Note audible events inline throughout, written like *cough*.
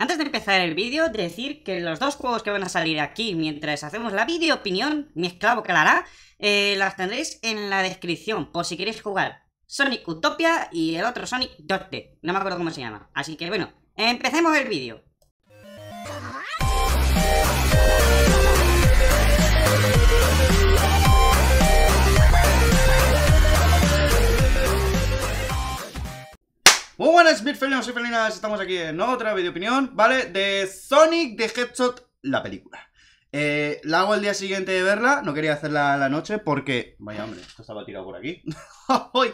Antes de empezar el vídeo, decir que los dos juegos que van a salir aquí mientras hacemos la vídeo opinión, mi esclavo Clara, eh, las tendréis en la descripción por si queréis jugar Sonic Utopia y el otro Sonic Dot. no me acuerdo cómo se llama. Así que bueno, empecemos el vídeo. Muy buenas, bitfelinos Soy felinas, estamos aquí en otra video ¿vale? De Sonic the Headshot, la película eh, La hago el día siguiente de verla, no quería hacerla la noche porque... Vaya hombre, esto estaba tirado por aquí *laughs*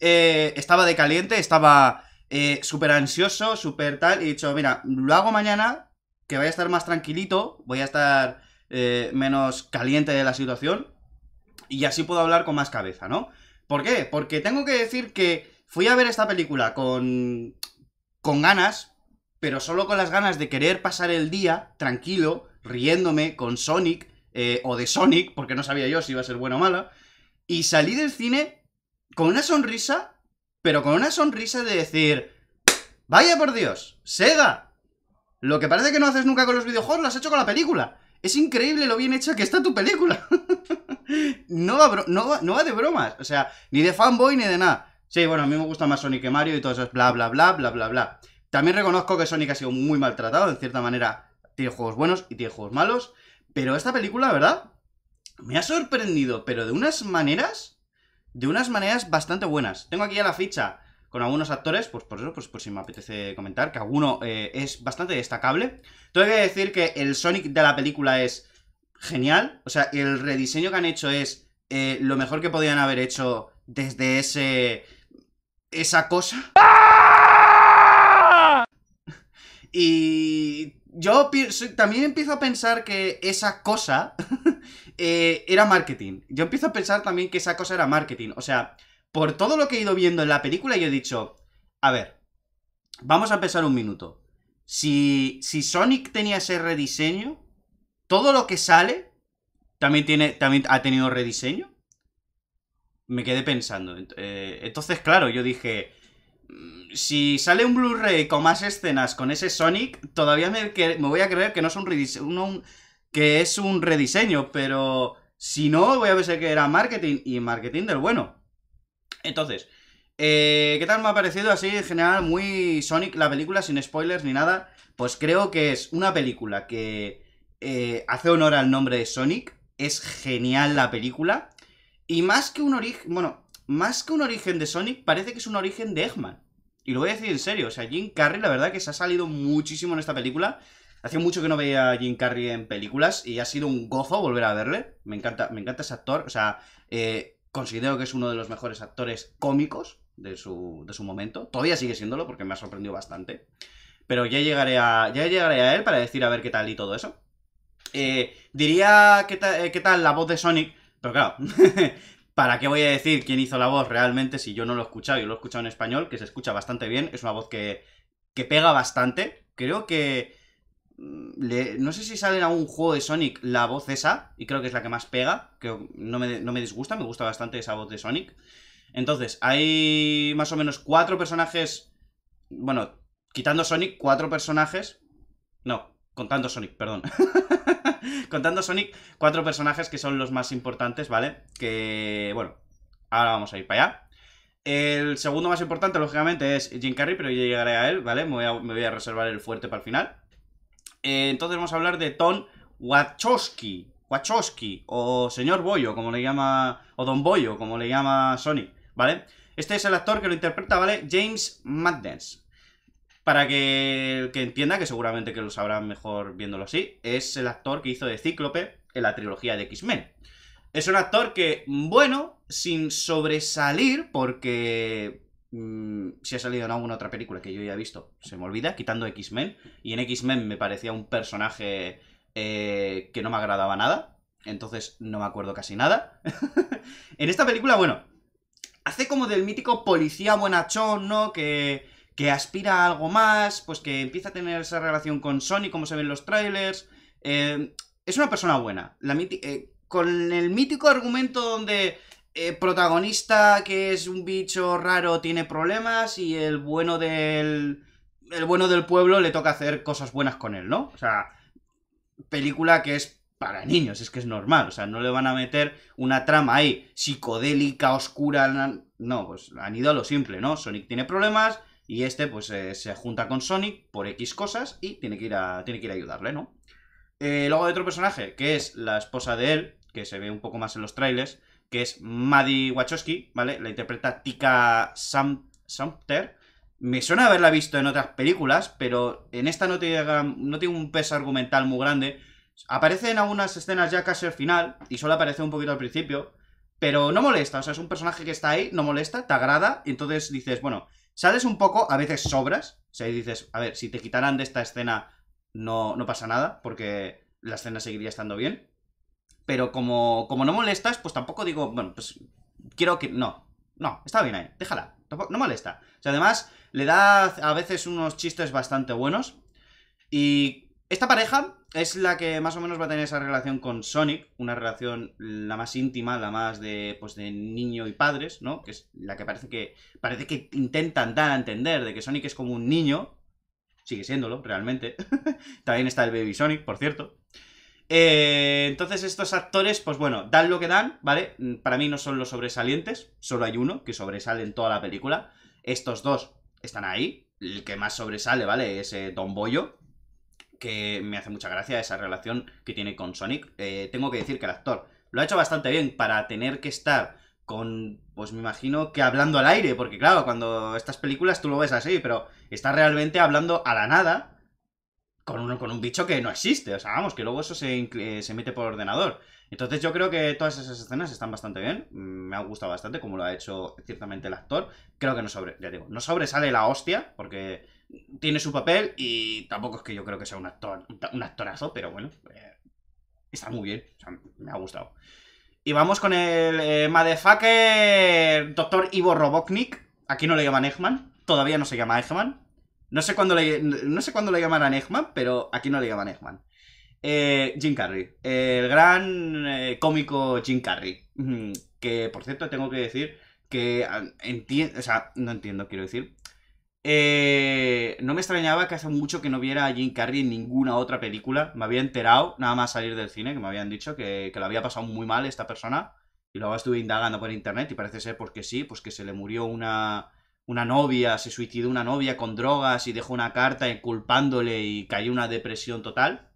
eh, Estaba de caliente, estaba eh, súper ansioso, súper tal Y he dicho, mira, lo hago mañana, que voy a estar más tranquilito Voy a estar menos caliente de la situación Y así puedo hablar con más cabeza, ¿no? ¿Por qué? Porque tengo que decir que Fui a ver esta película con, con ganas, pero solo con las ganas de querer pasar el día tranquilo, riéndome con Sonic eh, o de Sonic, porque no sabía yo si iba a ser buena o mala. Y salí del cine con una sonrisa, pero con una sonrisa de decir, vaya por Dios, Sega, lo que parece que no haces nunca con los videojuegos lo has hecho con la película. Es increíble lo bien hecha que está tu película. *laughs* no, no, no va de bromas, o sea, ni de fanboy ni de nada. Sí, bueno, a mí me gusta más Sonic que Mario y todo eso bla, bla, bla, bla, bla, bla. También reconozco que Sonic ha sido muy maltratado, en cierta manera. Tiene juegos buenos y tiene juegos malos. Pero esta película, ¿verdad? Me ha sorprendido, pero de unas maneras. De unas maneras bastante buenas. Tengo aquí ya la ficha con algunos actores, pues por eso, pues por si me apetece comentar, que alguno eh, es bastante destacable. Tengo que decir que el Sonic de la película es genial. O sea, el rediseño que han hecho es eh, lo mejor que podían haber hecho desde ese esa cosa. ¡Ah! Y yo también empiezo a pensar que esa cosa *laughs* eh, era marketing. Yo empiezo a pensar también que esa cosa era marketing. O sea, por todo lo que he ido viendo en la película, yo he dicho, a ver, vamos a pensar un minuto. Si, si Sonic tenía ese rediseño, todo lo que sale también, tiene, también ha tenido rediseño me quedé pensando. Eh, entonces, claro, yo dije, mm, si sale un Blu-ray con más escenas con ese Sonic, todavía me, voy a creer que no es un, que es un rediseño, pero si no, voy a ver que era marketing y marketing del bueno. Entonces, eh, ¿qué tal me ha parecido así en general muy Sonic la película sin spoilers ni nada? Pues creo que es una película que eh, hace honor al nombre de Sonic. Es genial la película. Y más que un origen, bueno, más que un origen de Sonic, parece que es un origen de Eggman. Y lo voy a decir en serio, o sea, Jim Carrey la verdad que se ha salido muchísimo en esta película. Hace mucho que no veía a Jim Carrey en películas y ha sido un gozo volver a verle. Me encanta, me encanta ese actor, o sea, eh, considero que es uno de los mejores actores cómicos de su, de su momento. Todavía sigue siéndolo porque me ha sorprendido bastante. Pero ya llegaré a, ya llegaré a él para decir a ver qué tal y todo eso. Eh, diría qué, eh, qué tal la voz de Sonic, pero claro, *laughs* ¿para qué voy a decir quién hizo la voz realmente si yo no lo he escuchado? Yo lo he escuchado en español, que se escucha bastante bien, es una voz que, pega bastante. Creo que... Mm, no sé si sale en algún juego de Sonic la voz esa, y creo que es la que más pega, que no me, no me disgusta, me gusta bastante esa voz de Sonic. Entonces, hay más o menos cuatro personajes, bueno, quitando Sonic, cuatro personajes, no, contando Sonic, perdón. *laughs* *laughs* Contando Sonic, cuatro personajes que son los más importantes, ¿vale? Que, bueno, ahora vamos a ir para allá. El segundo más importante, lógicamente, es Jim Carrey, pero yo llegaré a él, ¿vale? Me voy a, reservar el fuerte para el final. Eh, entonces vamos a hablar de Tom Wachowski, Wachowski, o señor Boyo, como le llama, o Don Boyo, como le llama Sonic, ¿vale? Este es el actor que lo interpreta, ¿vale? James Madness, para que que entienda, que seguramente que lo sabrán mejor viéndolo así, es el actor que hizo de Cíclope en la trilogía de X-Men. Es un actor que, bueno, sin sobresalir, porque mm, si ha salido en alguna otra película que yo ya visto, se me olvida, quitando X-Men, y en X-Men me parecía un personaje eh, que no me agradaba nada, entonces no me acuerdo casi nada. *laughs* en esta película, bueno, hace como del mítico policía buenachón, ¿no? Que que aspira a algo más, pues que empieza a tener esa relación con Sonic... como se ven los trailers. Eh, es una persona buena. Eh, con el mítico argumento donde eh, protagonista que es un bicho raro tiene problemas y el bueno del el bueno del pueblo le toca hacer cosas buenas con él, ¿no? O sea, película que es para niños, es que es normal, o sea, no le van a meter una trama ahí psicodélica, oscura, no, pues han ido a lo simple, ¿no? Sonic tiene problemas, y este, pues, eh, se junta con Sonic por X cosas y tiene que ir a, tiene que ir a ayudarle, ¿no? Eh, luego hay otro personaje, que es la esposa de él, que se ve un poco más en los trailers, que es Maddie Wachowski, ¿vale? La interpreta Tika Sam Samter. Me suena haberla visto en otras películas, pero en esta no tiene, no tiene un peso argumental muy grande. Aparece en algunas escenas ya casi al final, y solo aparece un poquito al principio, pero no molesta, o sea, es un personaje que está ahí, no molesta, te agrada, y entonces dices, bueno, Sales un poco, a veces sobras. O sea, dices, a ver, si te quitaran de esta escena, no, no pasa nada, porque la escena seguiría estando bien. Pero como, como no molestas, pues tampoco digo, bueno, pues quiero que. No, no, está bien ahí, déjala. No molesta. O sea, además, le da a veces unos chistes bastante buenos. Y esta pareja es la que más o menos va a tener esa relación con Sonic, una relación la más íntima, la más de pues de niño y padres, ¿no? Que es la que parece que parece que intentan dar a entender de que Sonic es como un niño, sigue siéndolo realmente. *laughs* También está el Baby Sonic, por cierto. Eh, entonces estos actores, pues bueno, dan lo que dan, ¿vale? Para mí no son los sobresalientes, solo hay uno que sobresale en toda la película. Estos dos están ahí, el que más sobresale, ¿vale? Es eh, Don Boyo, que me hace mucha gracia esa relación que tiene con Sonic. Eh, tengo que decir que el actor lo ha hecho bastante bien para tener que estar con, pues me imagino que hablando al aire, porque claro, cuando estas películas tú lo ves así, pero está realmente hablando a la nada con un, con un bicho que no existe, o sea, vamos, que luego eso se, eh, mete por ordenador. Entonces yo creo que todas esas escenas están bastante bien, mm, me ha gustado bastante como lo ha hecho ciertamente el actor, creo que no sobre, ya digo, no sobresale la hostia, porque tiene su papel y tampoco es que yo creo que sea un actor, un actorazo, pero bueno, eh, está muy bien, me ha gustado. Y vamos con el eh, motherfucker doctor Ivo Robotnik. Aquí no le llaman Eggman, todavía no se llama Eggman. No sé cuándo le, no sé cuándo le llamarán Eggman, pero aquí no le llaman Eggman. Eh, Jim Carrey, el gran eh, cómico Jim Carrey. Que por cierto tengo que decir que ah, no entiendo, quiero decir, eh, no me extrañaba que hace mucho que no viera a Jim Carrey en ninguna otra película. Me había enterado, nada más salir del cine, que me habían dicho que, que lo había pasado muy mal esta persona. Y luego estuve indagando por internet y parece ser porque sí, pues que se le murió una, novia, se suicidó una novia con drogas y dejó una carta culpándole y cayó una depresión total.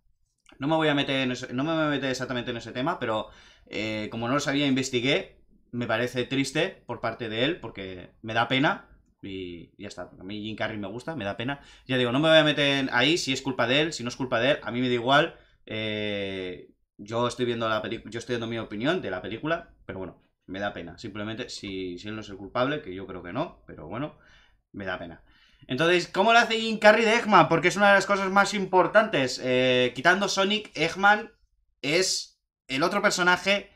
No me voy a meter, en no me voy exactamente en ese tema, pero eh, como no lo sabía, investigué. Me parece triste por parte de él, porque me da pena, y ya está. A mí Jim Carrey me gusta, me da pena. Ya digo, no me voy a meter ahí si es culpa de él, si no es culpa de él. A mí me da igual. Eh, yo estoy viendo la película, yo estoy dando mi opinión de la película, pero bueno, me da pena. Simplemente si, si él no es el culpable, que yo creo que no, pero bueno, me da pena. Entonces, ¿cómo lo hace Jim Carrey de Eggman? Porque es una de las cosas más importantes. Eh, quitando Sonic, Eggman es el otro personaje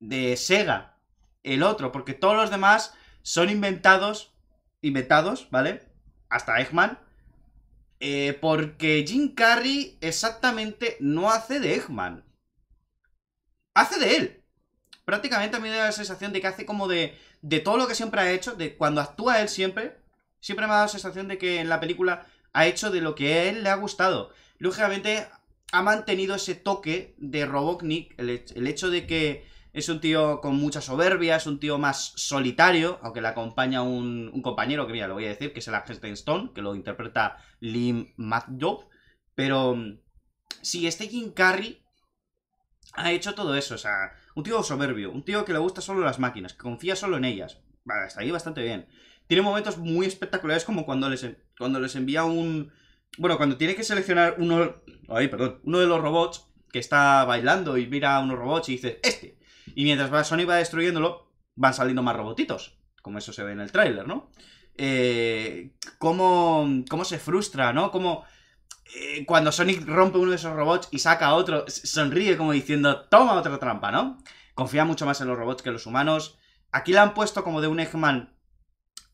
de Sega. El otro, porque todos los demás son inventados inventados, ¿vale? Hasta Eggman. Eh, porque Jim Carrey exactamente no hace de Eggman. Hace de él. Prácticamente a mí me da la sensación de que hace como de, de todo lo que siempre ha hecho, de cuando actúa él siempre. Siempre me ha dado la sensación de que en la película ha hecho de lo que a él le ha gustado. Lógicamente ha mantenido ese toque de Robotnik, el hecho de que es un tío con mucha soberbia, es un tío más solitario, aunque le acompaña un, compañero que, lo voy a decir, que es el agente Stone, que lo interpreta Lim Job. Pero mm, sí, este Jim Carrey ha hecho todo eso, o sea, un tío soberbio, un tío que le gusta solo las máquinas, que confía solo en ellas. Vale, está ahí bastante bien. Tiene momentos muy espectaculares como cuando les, cuando les envía un... Bueno, cuando tiene que seleccionar uno... Ay, perdón. Uno de los robots que está bailando y mira a unos robots y dice, este. Y mientras va, Sonic va destruyéndolo, van saliendo más robotitos, como eso se ve en el tráiler, ¿no? Eh, cómo, se frustra, ¿no? Cómo eh, cuando Sonic rompe uno de esos robots y saca otro, sonríe como diciendo, toma otra trampa, ¿no? Confía mucho más en los robots que en los humanos. Aquí la han puesto como de un Eggman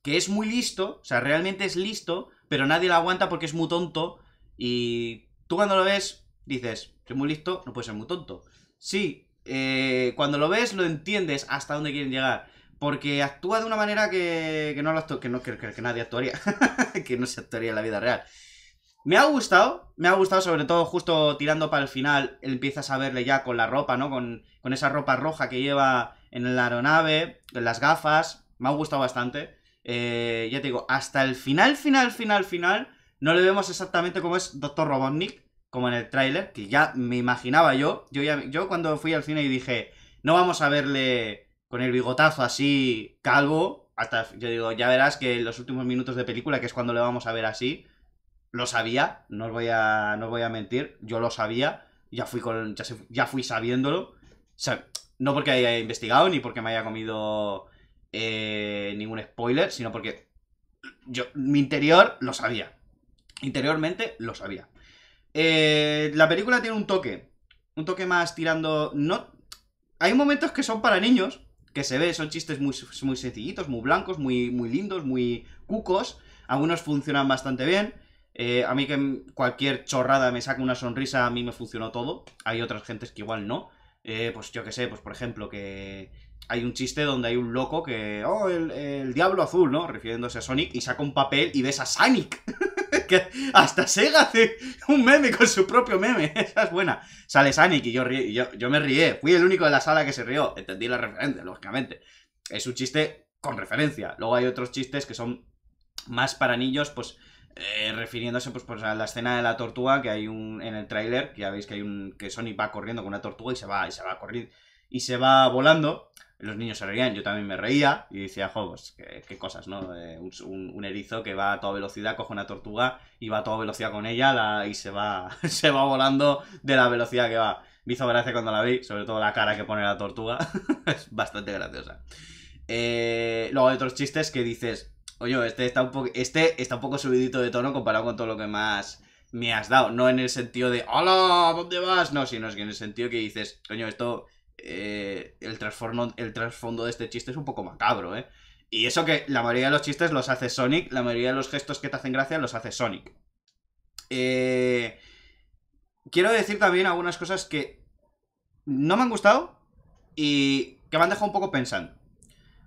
que es muy listo, o sea, realmente es listo, pero nadie la aguanta porque es muy tonto. Y tú cuando lo ves, dices, es muy listo, no puede ser muy tonto. Sí, eh, cuando lo ves lo entiendes hasta dónde quieren llegar. Porque actúa de una manera que, que no lo que, nadie actuaría, *laughs* que no se actuaría en la vida real. Me ha gustado, me ha gustado sobre todo justo tirando para el final, empiezas a verle ya con la ropa, ¿no? Con, esa ropa roja que lleva en la aeronave, con las gafas, me ha gustado bastante. Eh, ya te digo, hasta el final, final, final, final, no le vemos exactamente Como es Doctor Robotnik, como en el tráiler, que ya me imaginaba yo, yo, yo cuando fui al cine y dije, no vamos a verle con el bigotazo así calvo, hasta yo digo, ya verás que en los últimos minutos de película, que es cuando le vamos a ver así, lo sabía, no os voy a, no voy a mentir, yo lo sabía, ya fui, con, ya, fui sabiéndolo, o sea, no porque haya investigado ni porque me haya comido eh, ningún spoiler, sino porque yo, mi interior lo sabía, interiormente lo sabía. Eh, la película tiene un toque. Un toque más tirando. No. Hay momentos que son para niños. Que se ve, son chistes muy, muy sencillitos, muy blancos, muy, muy lindos, muy cucos. Algunos funcionan bastante bien. Eh, a mí que cualquier chorrada me saca una sonrisa, a mí me funcionó todo. Hay otras gentes que igual no. Eh, pues yo qué sé, pues por ejemplo que hay un chiste donde hay un loco que... Oh, el, el diablo azul, ¿no? Refiriéndose a Sonic y saca un papel y ves a Sonic. *laughs* *laughs* que hasta Sega hace un meme con su propio meme. *laughs* Esa es buena. Sale Sonic y yo, yo, me ríe, Fui el único de la sala que se rió. Entendí la referencia, lógicamente. Es un chiste con referencia. Luego hay otros chistes que son más para niños, pues... Eh, refiriéndose pues, pues, a la escena de la tortuga que hay un en el tráiler que ya veis que hay un que Sonic va corriendo con una tortuga y se va y se va corriendo y se va volando los niños se reían, yo también me reía y decía, jo, pues qué, cosas, ¿no? Eh, un, erizo que va a toda velocidad, coge una tortuga y va a toda velocidad con ella y se va, *laughs* se va volando de la velocidad que va. Me hizo gracia cuando la vi, sobre todo la cara que pone la tortuga, *laughs* es bastante graciosa. Eh, luego hay otros chistes que dices, oye, este está, un este está un poco subidito de tono comparado con todo lo que más me has dado. No en el sentido de, hola, ¿dónde vas? No, sino que en el sentido que dices, coño, esto eh, el, trasfondo, de este chiste es un poco macabro, ¿eh? Y eso que la mayoría de los chistes los hace Sonic, la mayoría de los gestos que te hacen gracia los hace Sonic. Eh, quiero decir también algunas cosas que no me han gustado y que me han dejado un poco pensando.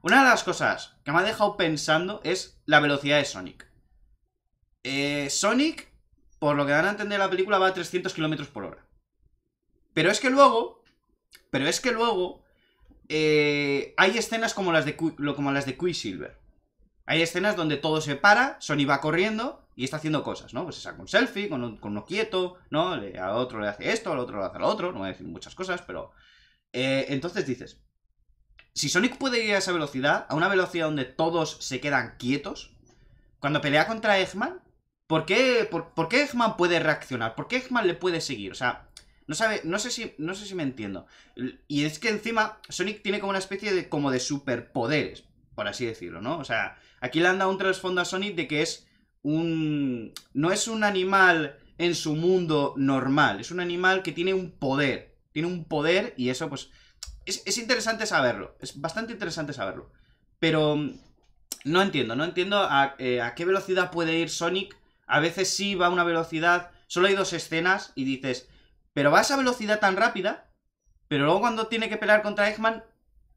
Una de las cosas que me ha dejado pensando es la velocidad de Sonic. Eh, Sonic, por lo que dan a entender la película, va a 300 km por hora. Pero es que luego pero es que luego eh, hay escenas como las, de, como las de Hay escenas donde todo se para, Sonic va corriendo y está haciendo cosas, ¿no? Pues se saca un selfie con, uno quieto, ¿no? Le, a otro le hace esto, al otro le hace lo otro, no voy a decir muchas cosas, pero... Eh, entonces dices, si Sonic puede ir a esa velocidad, a una velocidad donde todos se quedan quietos, cuando pelea contra Eggman, ¿por qué, por qué Eggman puede reaccionar? ¿Por qué Eggman le puede seguir? O sea, no sabe, no sé si, no sé si me entiendo. Y es que encima Sonic tiene como una especie de, como de superpoderes, por así decirlo, ¿no? O sea, aquí le han dado un trasfondo a Sonic de que es un... No es un animal en su mundo normal, es un animal que tiene un poder. Tiene un poder y eso pues... Es, interesante saberlo, es bastante interesante saberlo. Pero mm, no entiendo, no entiendo a, eh, a qué velocidad puede ir Sonic. A veces sí va a una velocidad, solo hay dos escenas y dices, pero va a esa velocidad tan rápida, pero luego cuando tiene que pelear contra Eggman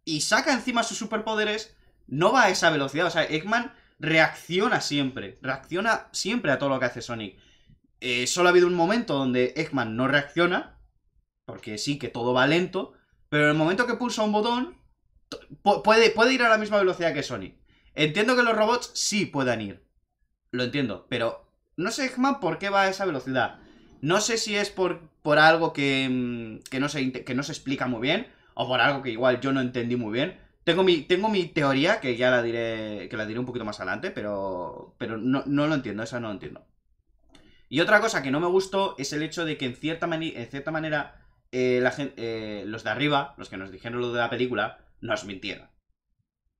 y saca encima sus superpoderes, no va a esa velocidad. O sea, Eggman reacciona siempre, reacciona siempre a todo lo que hace Sonic. Eh, solo ha habido un momento donde Eggman no reacciona, porque sí que todo va lento, pero en el momento que pulsa un botón, puede, puede ir a la misma velocidad que Sonic. Entiendo que los robots sí puedan ir, lo entiendo, pero no sé Eggman por qué va a esa velocidad. No sé si es por, por algo que, mm, no se, que no se explica muy bien, o por algo que igual yo no entendí muy bien. Tengo mi, tengo mi teoría, que ya la diré, que la diré un poquito más adelante, pero, pero no, lo entiendo, esa no lo entiendo. Y otra cosa que no me gustó es el hecho de que en cierta, cierta manera eh, eh, los de arriba, los que nos dijeron lo de la película, nos mintieron.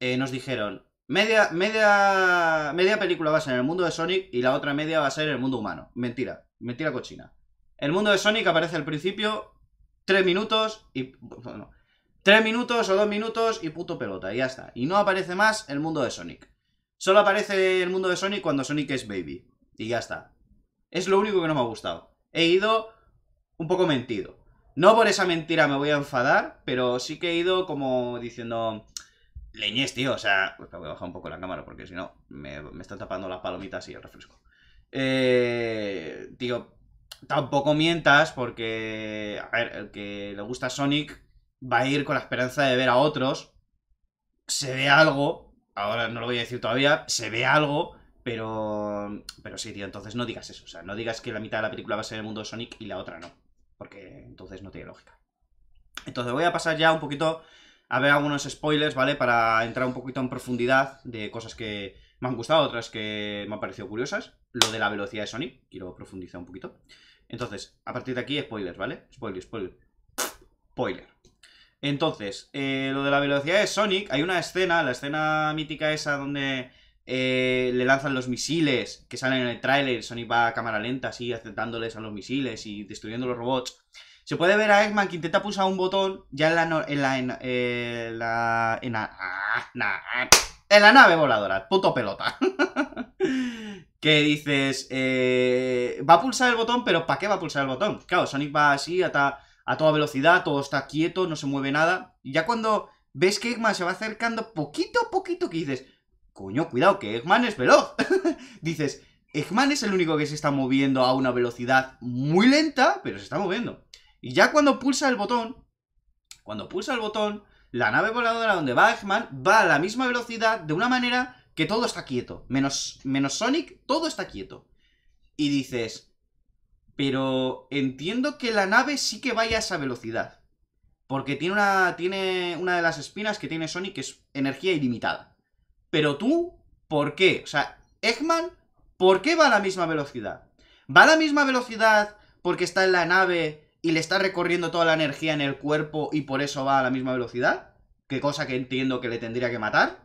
Eh, nos dijeron, media, media, media película va a ser en el mundo de Sonic y la otra media va a ser el mundo humano. Mentira. Mentira cochina. El mundo de Sonic aparece al principio, tres minutos y... Bueno, tres minutos o dos minutos y puto pelota, y ya está. Y no aparece más el mundo de Sonic. Solo aparece el mundo de Sonic cuando Sonic es baby. Y ya está. Es lo único que no me ha gustado. He ido un poco mentido. No por esa mentira me voy a enfadar, pero sí que he ido como diciendo... Leñez, tío, o sea... voy pues a bajar un poco la cámara porque si no me, me están tapando las palomitas y el refresco. Eh, digo, tampoco mientas porque, a ver, el que le gusta Sonic va a ir con la esperanza de ver a otros, se ve algo, ahora no lo voy a decir todavía, se ve algo, pero, pero sí, tío, entonces no digas eso, o sea, no digas que la mitad de la película va a ser el mundo de Sonic y la otra no, porque entonces no tiene lógica. Entonces voy a pasar ya un poquito a ver algunos spoilers, ¿vale? Para entrar un poquito en profundidad de cosas que, me han gustado, otras que me han parecido curiosas. Lo de la velocidad de Sonic, quiero profundizar un poquito. Entonces, a partir de aquí, spoilers, ¿vale? Spoiler, spoiler. Spoiler. Entonces, eh, lo de la velocidad de Sonic, hay una escena, la escena mítica esa donde eh, le lanzan los misiles que salen en el tráiler, Sonic va a cámara lenta así, acertándoles a los misiles y destruyendo los robots. Se puede ver a Eggman que intenta pulsar un botón ya en la... En la, en, eh, la, en ah, en la nave voladora, puto pelota. *laughs* que dices, eh, va a pulsar el botón, pero ¿para qué va a pulsar el botón? Claro, Sonic va así a toda velocidad, todo está quieto, no se mueve nada. Y ya cuando ves que Eggman se va acercando poquito a poquito, que dices, coño, cuidado, que Eggman es veloz. *laughs* dices, Eggman es el único que se está moviendo a una velocidad muy lenta, pero se está moviendo. Y ya cuando pulsa el botón, cuando pulsa el botón, la nave voladora donde va Eggman va a la misma velocidad de una manera que todo está quieto. Menos, menos Sonic, todo está quieto. Y dices, pero entiendo que la nave sí que vaya a esa velocidad. Porque tiene una, tiene una de las espinas que tiene Sonic, que es energía ilimitada. Pero tú, ¿por qué? O sea, Eggman, ¿por qué va a la misma velocidad? ¿Va a la misma velocidad porque está en la nave y le está recorriendo toda la energía en el cuerpo y por eso va a la misma velocidad, que cosa que entiendo que le tendría que matar,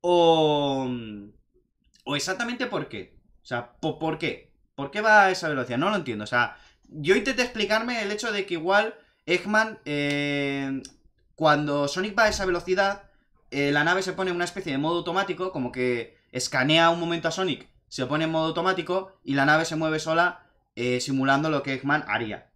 o, o exactamente por qué, o sea, ¿por, qué? ¿Por qué va a esa velocidad? No lo entiendo, o sea, yo intenté explicarme el hecho de que igual Eggman, eh, cuando Sonic va a esa velocidad, eh, la nave se pone en una especie de modo automático, como que escanea un momento a Sonic, se pone en modo automático y la nave se mueve sola eh, simulando lo que Eggman haría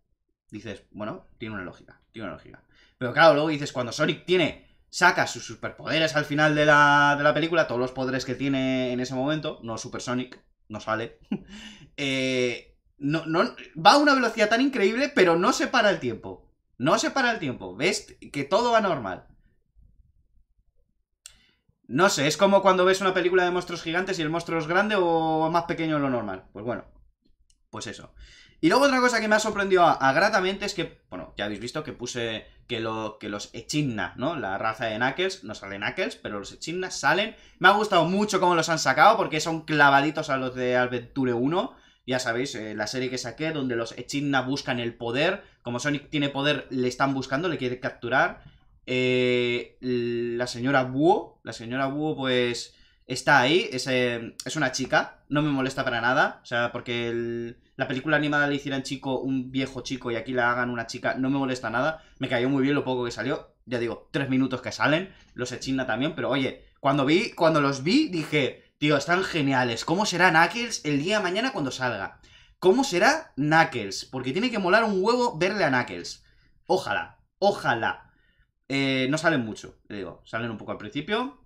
dices, bueno, tiene una lógica, tiene una lógica. Pero claro, luego dices, cuando Sonic tiene, saca sus superpoderes al final de la, de la película, todos los poderes que tiene en ese momento, no Super Sonic, no sale, *laughs* eh, no, va a una velocidad tan increíble, pero no se para el tiempo. No se para el tiempo, ves que todo va normal. No sé, es como cuando ves una película de monstruos gigantes y el monstruo es grande o más pequeño de lo normal. Pues bueno, pues eso. Y luego otra cosa que me ha sorprendido agradablemente es que, bueno, ya habéis visto que puse que, los Echidna, ¿no? La raza de Knuckles, no sale Knuckles, pero los Echidna salen. Me ha gustado mucho cómo los han sacado porque son clavaditos a los de Adventure 1. Ya sabéis, eh, la serie que saqué donde los Echidna buscan el poder. Como Sonic tiene poder, le están buscando, le quiere capturar. Eh, la señora Búho, la señora Búho pues está ahí, es una chica, no me molesta para nada, o sea, porque el la película animada le hicieran chico un viejo chico y aquí la hagan una chica, no me molesta nada. Me cayó muy bien lo poco que salió. Ya digo, tres minutos que salen, los echina también, pero oye, cuando vi, cuando los vi, dije, tío, están geniales. ¿Cómo será Knuckles el día de mañana cuando salga? ¿Cómo será Knuckles? Porque tiene que molar un huevo verle a Knuckles. Ojalá, ojalá. Eh, no salen mucho, le digo, salen un poco al principio.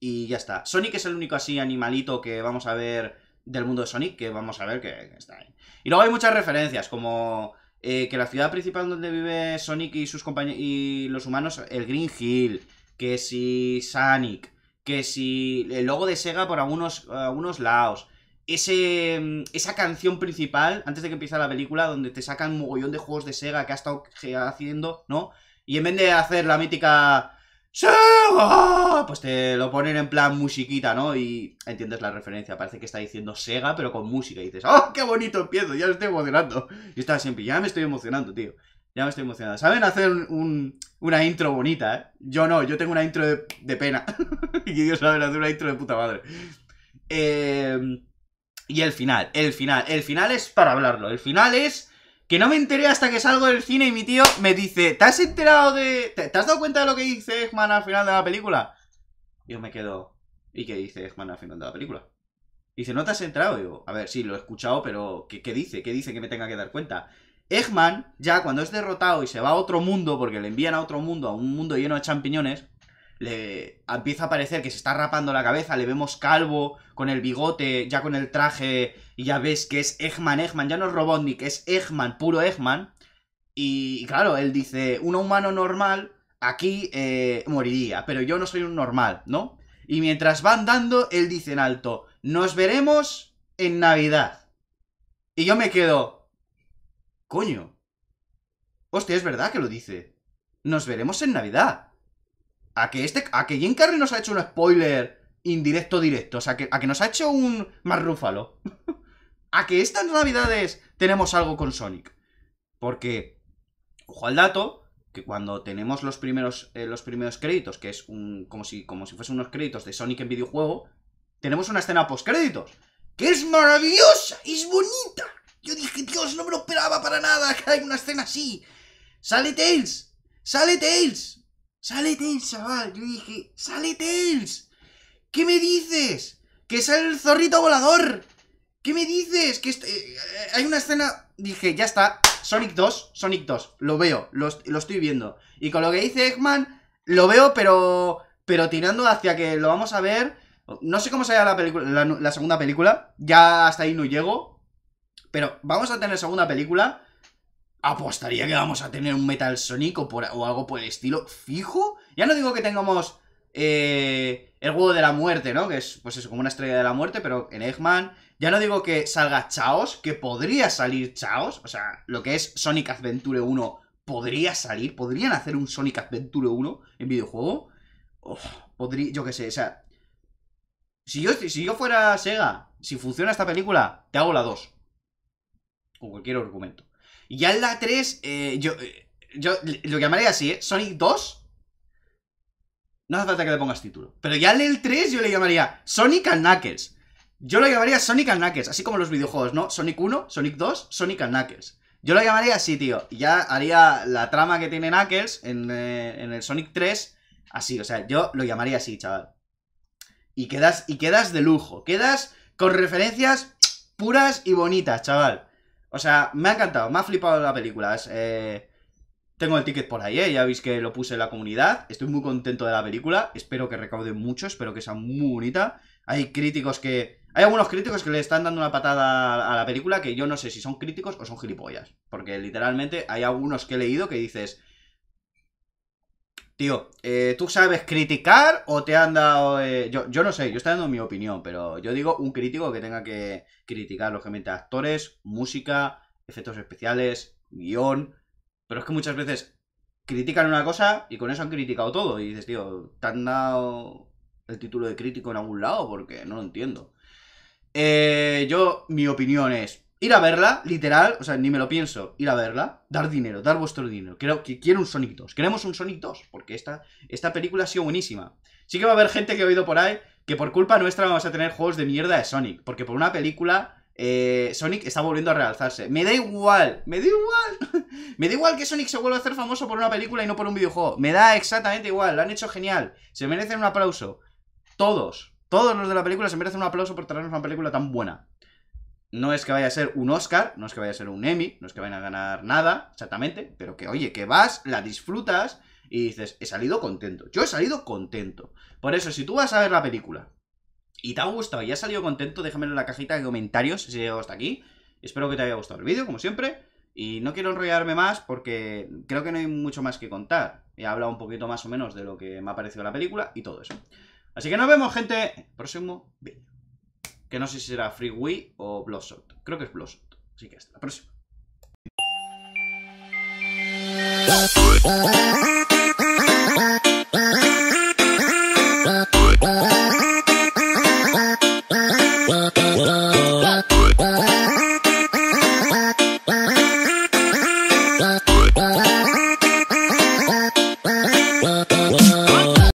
Y ya está. Sonic es el único así animalito que vamos a ver del mundo de Sonic, que vamos a ver que, está ahí. Y luego hay muchas referencias, como eh, que la ciudad principal donde vive Sonic y sus compañeros y los humanos, el Green Hill, que si Sonic, que si el logo de Sega por algunos, algunos lados. Ese, esa canción principal, antes de que empiece la película, donde te sacan un mogollón de juegos de Sega que ha estado haciendo, ¿no? Y en vez de hacer la mítica ¡Sega! ¡Ah! Pues te lo ponen en plan musiquita, ¿no? Y entiendes la referencia. Parece que está diciendo Sega, pero con música. Y dices, ¡oh, qué bonito empiezo! Ya me estoy emocionando. Y estaba siempre, ya me estoy emocionando, tío. Ya me estoy emocionando. ¿Saben hacer una intro bonita, eh? Yo no, yo tengo una intro de, pena. *laughs* y ellos saben hacer una intro de puta madre. Eh, y el final, el final. El final es para hablarlo. El final es que no me enteré hasta que salgo del cine y mi tío me dice, ¿te has enterado de... ¿Te, has dado cuenta de lo que dice Eggman al final de la película? Yo me quedo... ¿Y qué dice Eggman al final de la película? Dice, ¿no te has enterado? Digo, a ver, sí, lo he escuchado, pero ¿qué, qué dice? ¿Qué dice que me tenga que dar cuenta? Eggman, ya cuando es derrotado y se va a otro mundo, porque le envían a otro mundo, a un mundo lleno de champiñones, le empieza a parecer que se está rapando la cabeza, le vemos calvo, con el bigote, ya con el traje, y ya ves que es Eggman, Eggman, ya no es Robotnik, es Eggman, puro Eggman. Y, claro, él dice, un humano normal aquí eh, moriría, pero yo no soy un normal, ¿no? Y mientras van dando, él dice en alto, nos veremos en Navidad. Y yo me quedo, coño. Hostia, es verdad que lo dice. Nos veremos en Navidad a que este. A que Jim Carrey nos ha hecho un spoiler indirecto directo. O sea, a que nos ha hecho un marrúfalo. *laughs* a que estas navidades tenemos algo con Sonic. Porque. Ojo al dato. Que cuando tenemos los primeros, eh, los primeros créditos, que es un. como si. como si fuesen unos créditos de Sonic en videojuego. Tenemos una escena post créditos. ¡Que es maravillosa! ¡Es bonita! Yo dije, Dios, no me lo esperaba para nada que hay una escena así. ¡Sale Tails! ¡Sale Tails! Sale Tails, chaval. Yo dije, sale Tails. ¿Qué me dices? Que es el zorrito volador. ¿Qué me dices? Que este, eh, hay una escena... Dije, ya está. Sonic 2, Sonic 2. Lo veo, lo, estoy viendo. Y con lo que dice Eggman, lo veo, pero... Pero tirando hacia que lo vamos a ver... No sé cómo será la, la segunda película. Ya hasta ahí no llego. Pero vamos a tener segunda película apostaría que vamos a tener un Metal Sonic o, algo por el estilo fijo. Ya no digo que tengamos eh, el huevo de la muerte, ¿no? Que es, pues eso, como una estrella de la muerte, pero en Eggman. Ya no digo que salga Chaos, que podría salir Chaos. O sea, lo que es Sonic Adventure 1 podría salir. Podrían hacer un Sonic Adventure 1 en videojuego. podría, yo qué sé, o sea... Si yo, si yo fuera Sega, si funciona esta película, te hago la 2. Con cualquier argumento. Y ya en la 3, eh, eh, yo, lo llamaría así, ¿eh? Sonic 2. No hace falta que le pongas título. Pero ya en el 3 yo le llamaría Sonic and Knuckles. Yo lo llamaría Sonic Knuckles, así como los videojuegos, ¿no? Sonic 1, Sonic 2, Sonic and Knuckles. Yo lo llamaría así, tío. Ya haría la trama que tiene Knuckles en, eh, en el Sonic 3 así. O sea, yo lo llamaría así, chaval. Y quedas, y quedas de lujo. Quedas con referencias puras y bonitas, chaval. O sea, me ha encantado, me ha flipado la película. Eh, tengo el ticket por ahí, ¿eh? ya veis que lo puse en la comunidad. Estoy muy contento de la película. Espero que recaude mucho, espero que sea muy bonita. Hay críticos que... Hay algunos críticos que le están dando una patada a la película que yo no sé si son críticos o son gilipollas. Porque literalmente hay algunos que he leído que dices... Tío, eh, ¿tú sabes criticar o te han dado...? Eh, yo, yo, no sé, yo estoy dando mi opinión, pero yo digo un crítico que tenga que criticar, lógicamente, actores, música, efectos especiales, guión... Pero es que muchas veces critican una cosa y con eso han criticado todo. Y dices, tío, te han dado el título de crítico en algún lado porque no lo entiendo. Eh, yo, mi opinión es, Ir a verla, literal, o sea, ni me lo pienso. Ir a verla, dar dinero, dar vuestro dinero. Creo quiero un Sonic 2. Queremos un Sonic 2, porque esta, esta película ha sido buenísima. Sí que va a haber gente que ha oído por ahí que por culpa nuestra vamos a tener juegos de mierda de Sonic, porque por una película eh, Sonic está volviendo a realzarse. Me da igual, me da igual. *laughs* me da igual que Sonic se vuelva a hacer famoso por una película y no por un videojuego. Me da exactamente igual, lo han hecho genial. Se merecen un aplauso. Todos, todos los de la película se merecen un aplauso por traernos una película tan buena no es que vaya a ser un Oscar, no es que vaya a ser un Emmy, no es que vayan a ganar nada, exactamente, pero que oye, que vas, la disfrutas y dices, he salido contento. Yo he salido contento. Por eso, si tú vas a ver la película y te ha gustado y has salido contento, déjamelo en la cajita de comentarios si has hasta aquí. Espero que te haya gustado el vídeo, como siempre. Y no quiero enrollarme más porque creo que no hay mucho más que contar. He hablado un poquito más o menos de lo que me ha parecido la película y todo eso. Así que nos vemos, gente, próximo vídeo que no sé si será Free Wii o Bloodshot. Creo que es Bloodshot. Así que hasta la próxima.